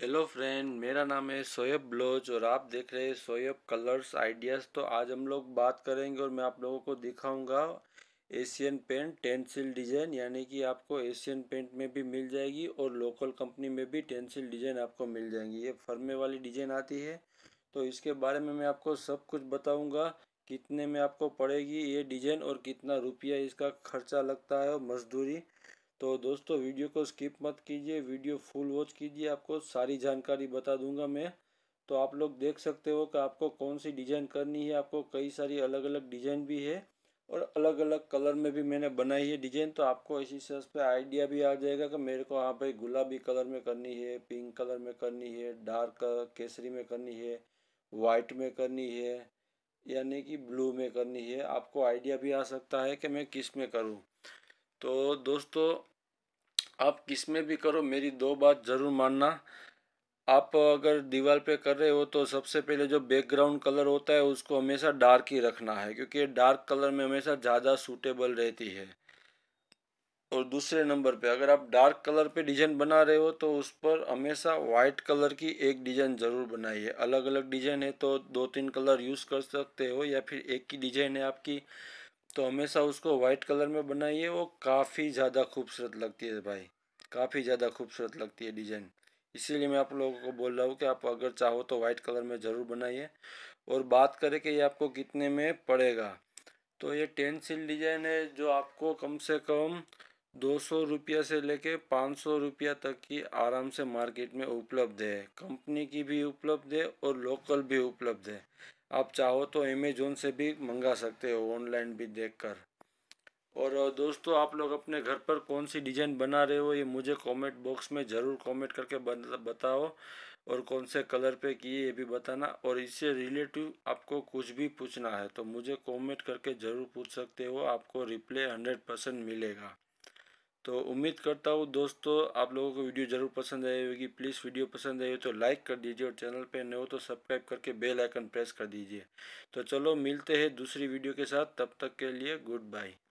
hello friend मेरा नाम है सोयब ब्लोच और आप देख रहे हैं सोयब कलर्स आइडियाज़ तो आज हम लोग बात करेंगे और मैं आप लोगों को दिखाऊंगा एशियन पेंट टेंसिल डिज़ाइन यानी कि आपको एशियन पेंट में भी मिल जाएगी और लोकल कंपनी में भी टेंसिल डिज़ाइन आपको मिल जाएंगी ये फर्मे वाली डिज़ाइन आती है तो इसके बारे में मैं आपको सब कुछ बताऊँगा कितने में आपको पड़ेगी ये डिज़ाइन और कितना रुपया इसका खर्चा लगता है और मजदूरी तो दोस्तों वीडियो को स्किप मत कीजिए वीडियो फुल वॉच कीजिए आपको सारी जानकारी बता दूंगा मैं तो आप लोग देख सकते हो कि आपको कौन सी डिज़ाइन करनी है आपको कई सारी अलग अलग डिज़ाइन भी है और अलग अलग कलर में भी मैंने बनाई है डिजाइन तो आपको इसी उस पर आइडिया भी आ जाएगा कि मेरे को हाँ भाई गुलाबी कलर में करनी है पिंक कलर में करनी है डार्क केसरी में करनी है वाइट में करनी है यानी कि ब्लू में करनी है आपको आइडिया भी आ सकता है कि मैं किस में करूँ तो दोस्तों आप किस में भी करो मेरी दो बात ज़रूर मानना आप अगर दीवार पे कर रहे हो तो सबसे पहले जो बैकग्राउंड कलर होता है उसको हमेशा डार्क ही रखना है क्योंकि डार्क कलर में हमेशा ज़्यादा सूटेबल रहती है और दूसरे नंबर पे अगर आप डार्क कलर पे डिजाइन बना रहे हो तो उस पर हमेशा वाइट कलर की एक डिजाइन ज़रूर बनाइए अलग अलग डिजाइन है तो दो तीन कलर यूज़ कर सकते हो या फिर एक की डिजाइन है आपकी तो हमेशा उसको वाइट कलर में बनाइए वो काफ़ी ज़्यादा खूबसूरत लगती है भाई काफ़ी ज़्यादा खूबसूरत लगती है डिज़ाइन इसीलिए मैं आप लोगों को बोल रहा हूँ कि आप अगर चाहो तो वाइट कलर में ज़रूर बनाइए और बात करें कि ये आपको कितने में पड़ेगा तो ये टेंसिल डिज़ाइन है जो आपको कम से कम दो सौ रुपये से लेके पाँच सौ रुपया तक की आराम से मार्केट में उपलब्ध है कंपनी की भी उपलब्ध है और लोकल भी उपलब्ध है आप चाहो तो अमेजोन से भी मंगा सकते हो ऑनलाइन भी देखकर और दोस्तों आप लोग अपने घर पर कौन सी डिज़ाइन बना रहे हो ये मुझे कमेंट बॉक्स में ज़रूर कमेंट करके बताओ और कौन से कलर पे किए ये भी बताना और इससे रिलेटिव आपको कुछ भी पूछना है तो मुझे कमेंट करके ज़रूर पूछ सकते हो आपको रिप्लाई हंड्रेड परसेंट मिलेगा तो उम्मीद करता हूँ दोस्तों आप लोगों को वीडियो ज़रूर पसंद आई होगी प्लीज़ वीडियो पसंद आई हो तो लाइक कर दीजिए और चैनल पर नए हो तो सब्सक्राइब करके बेल आइकन प्रेस कर दीजिए तो चलो मिलते हैं दूसरी वीडियो के साथ तब तक के लिए गुड बाय